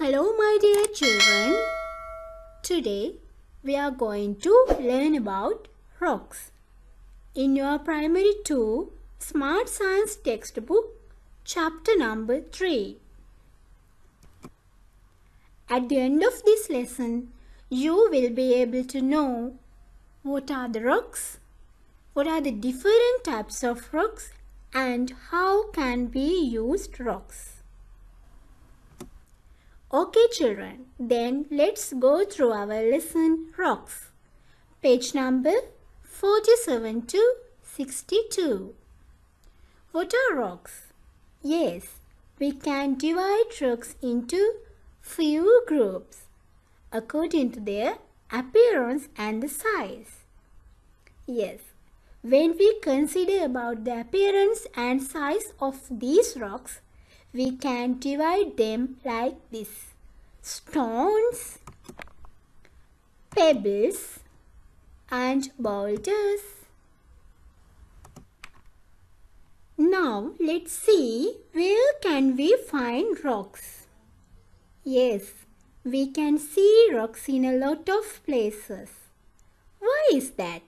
Hello my dear children. Today we are going to learn about rocks. In your primary 2 Smart Science textbook chapter number 3. At the end of this lesson you will be able to know what are the rocks, what are the different types of rocks and how can we use rocks. Okay children, then let's go through our lesson rocks. Page number 47 to 62. What are rocks? Yes, we can divide rocks into few groups according to their appearance and the size. Yes, when we consider about the appearance and size of these rocks, we can divide them like this. Stones, pebbles and boulders. Now let's see where can we find rocks. Yes, we can see rocks in a lot of places. Why is that?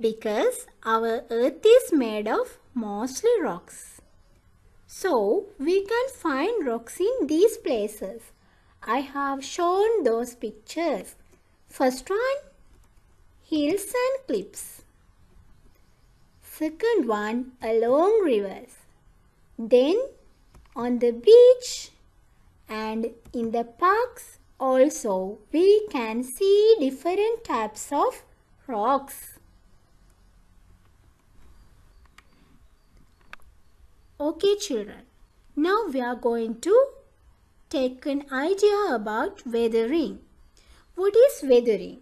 Because our earth is made of mostly rocks. So we can find rocks in these places. I have shown those pictures. First one, hills and cliffs. Second one, along rivers. Then on the beach and in the parks also we can see different types of rocks. Okay children, now we are going to take an idea about weathering. What is weathering?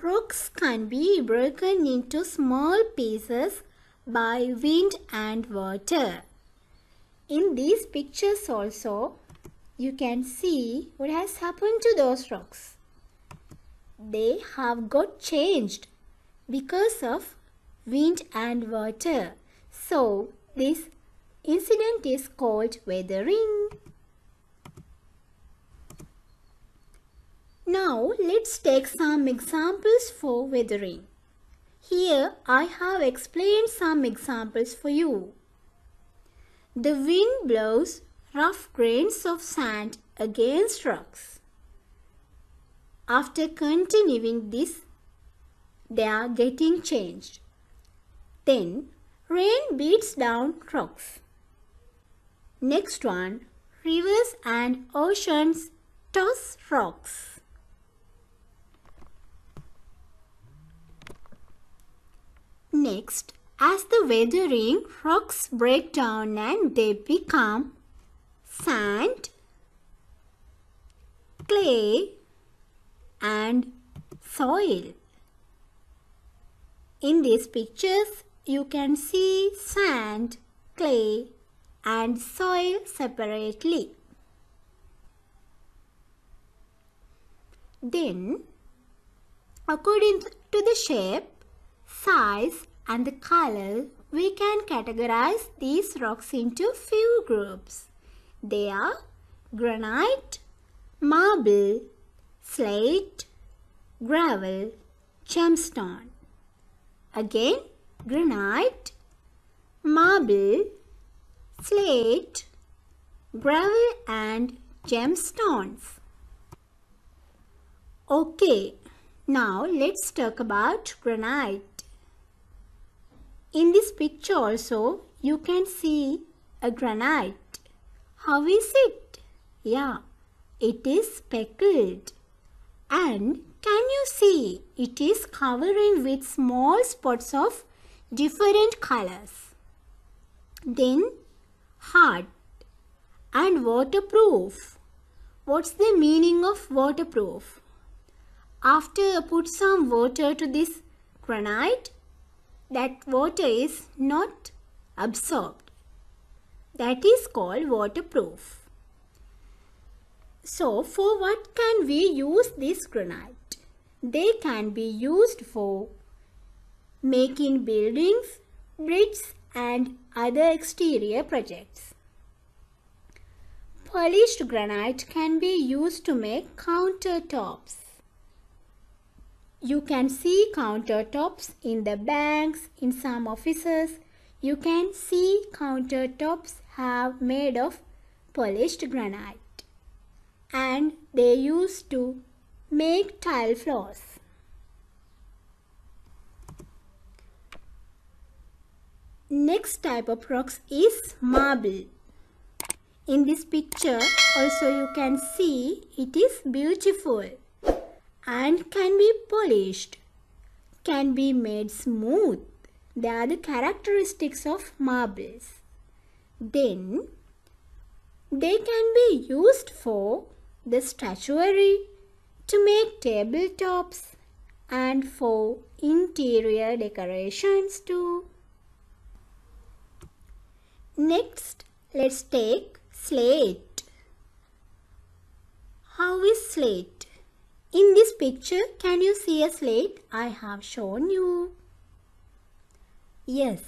Rocks can be broken into small pieces by wind and water. In these pictures also, you can see what has happened to those rocks. They have got changed because of wind and water. So, this incident is called weathering. Now let's take some examples for weathering. Here I have explained some examples for you. The wind blows rough grains of sand against rocks. After continuing this, they are getting changed. Then Rain beats down rocks. Next one, rivers and oceans toss rocks. Next, as the weathering, rocks break down and they become sand, clay and soil. In these pictures, you can see sand, clay and soil separately. Then, according to the shape, size and the color, we can categorize these rocks into few groups. They are granite, marble, slate, gravel, gemstone. Again, granite, marble, slate, gravel and gemstones. Okay, now let's talk about granite. In this picture also, you can see a granite. How is it? Yeah, it is speckled. And can you see it is covering with small spots of different colors. Then hard and waterproof. What's the meaning of waterproof? After I put some water to this granite, that water is not absorbed. That is called waterproof. So, for what can we use this granite? They can be used for making buildings, bridges and other exterior projects. Polished granite can be used to make countertops. You can see countertops in the banks, in some offices. You can see countertops have made of polished granite and they used to make tile floors. Next type of rocks is marble. In this picture also you can see it is beautiful and can be polished, can be made smooth. They are the characteristics of marbles. Then they can be used for the statuary, to make tabletops and for interior decorations too. Next, let's take slate. How is slate? In this picture, can you see a slate I have shown you? Yes,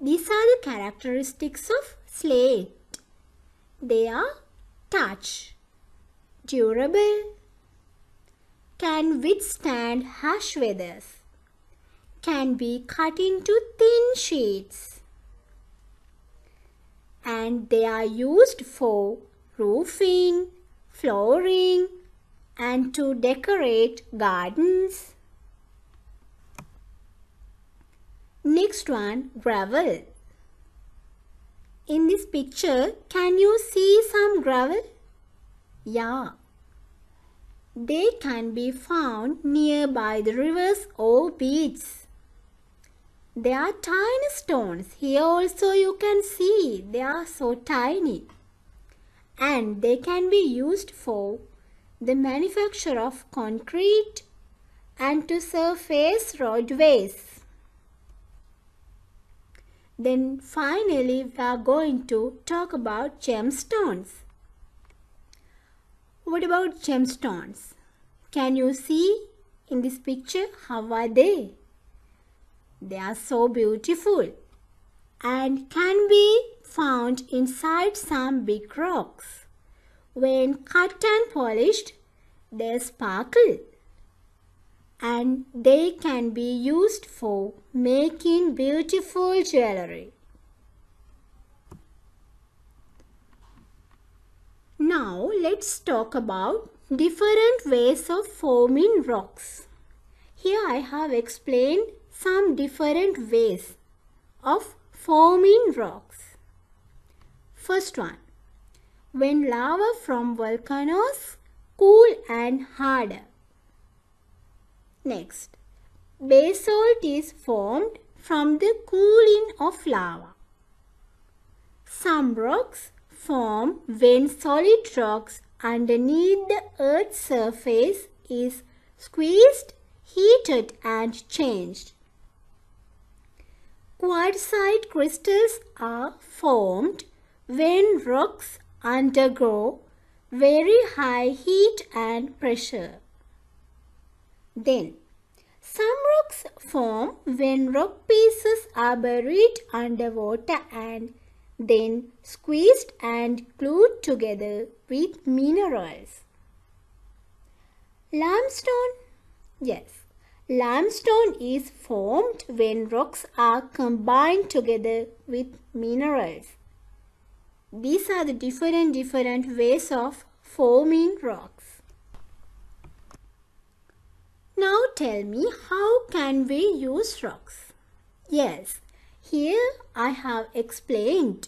these are the characteristics of slate. They are touch, durable, can withstand harsh weathers, can be cut into thin sheets and they are used for roofing, flooring and to decorate gardens. Next one, gravel. In this picture, can you see some gravel? Yeah. They can be found nearby the rivers or beaches. They are tiny stones. Here also you can see they are so tiny. And they can be used for the manufacture of concrete and to surface roadways. Then finally we are going to talk about gemstones. What about gemstones? Can you see in this picture how are they? They are so beautiful and can be found inside some big rocks. When cut and polished, they sparkle and they can be used for making beautiful jewelry. Now let's talk about different ways of forming rocks. Here I have explained some different ways of forming rocks. First one, when lava from volcanoes cool and harder. Next, basalt is formed from the cooling of lava. Some rocks form when solid rocks underneath the earth's surface is squeezed, heated and changed. Quartzite crystals are formed when rocks undergo very high heat and pressure. Then, some rocks form when rock pieces are buried under water and then squeezed and glued together with minerals. Limestone? Yes. Limestone is formed when rocks are combined together with minerals. These are the different different ways of forming rocks. Now tell me how can we use rocks? Yes, here I have explained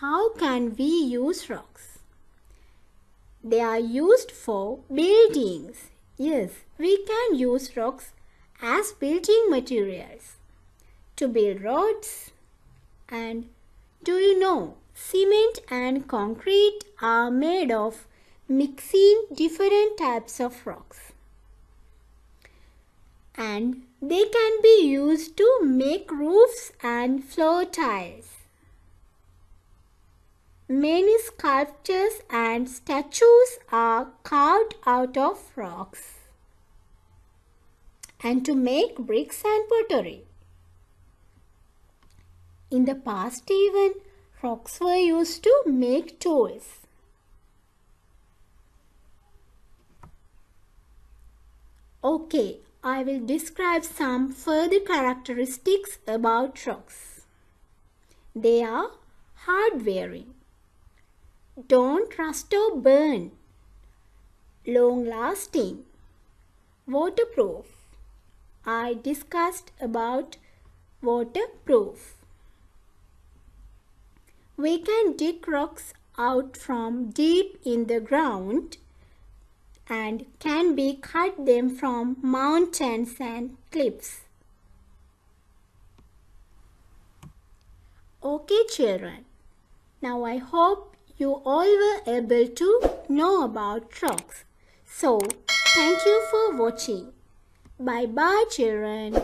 how can we use rocks. They are used for buildings. Yes, we can use rocks as building materials to build roads and do you know cement and concrete are made of mixing different types of rocks and they can be used to make roofs and floor tiles. Many sculptures and statues are carved out of rocks and to make bricks and pottery. In the past even, rocks were used to make tools. Okay, I will describe some further characteristics about rocks. They are hard-wearing, don't rust or burn, long-lasting, waterproof, I discussed about waterproof. We can dig rocks out from deep in the ground and can be cut them from mountains and cliffs. Okay children, now I hope you all were able to know about rocks. So, thank you for watching. Bye bye, children.